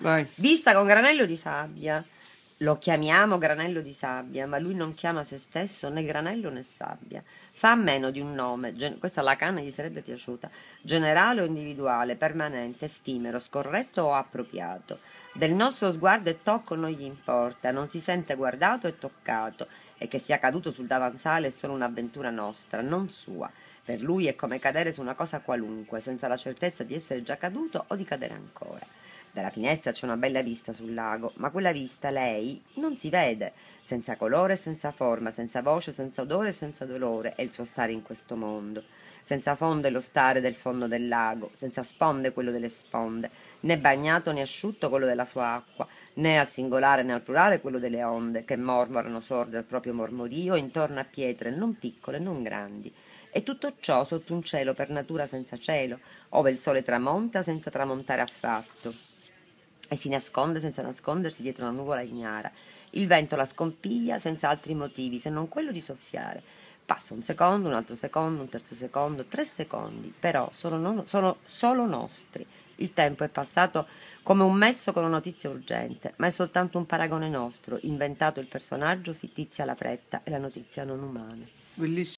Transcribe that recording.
Vai. Vista con granello di sabbia. Lo chiamiamo granello di sabbia, ma lui non chiama se stesso né granello né sabbia. Fa a meno di un nome, gen- questa la canna gli sarebbe piaciuta, generale o individuale, permanente, effimero, scorretto o appropriato. Del nostro sguardo e tocco non gli importa, non si sente guardato e toccato, e che sia caduto sul davanzale è solo un'avventura nostra, non sua. Per lui è come cadere su una cosa qualunque, senza la certezza di essere già caduto o di cadere ancora. Dalla finestra c'è una bella vista sul lago, ma quella vista lei non si vede, senza colore, senza forma, senza voce, senza odore, senza dolore è il suo stare in questo mondo. Senza fondo è lo stare del fondo del lago, senza sponde quello delle sponde, né bagnato né asciutto quello della sua acqua, né al singolare né al plurale quello delle onde, che mormorano sorde al proprio mormorio intorno a pietre non piccole, non grandi e tutto ciò sotto un cielo per natura senza cielo, ove il sole tramonta senza tramontare affatto, e si nasconde senza nascondersi dietro una nuvola ignara. Il vento la scompiglia senza altri motivi se non quello di soffiare. Passa un secondo, un altro secondo, un terzo secondo, tre secondi, però sono, non, sono solo nostri. Il tempo è passato come un messo con una notizia urgente, ma è soltanto un paragone nostro, inventato il personaggio, fittizia la fretta e la notizia non umana. Bellissimo.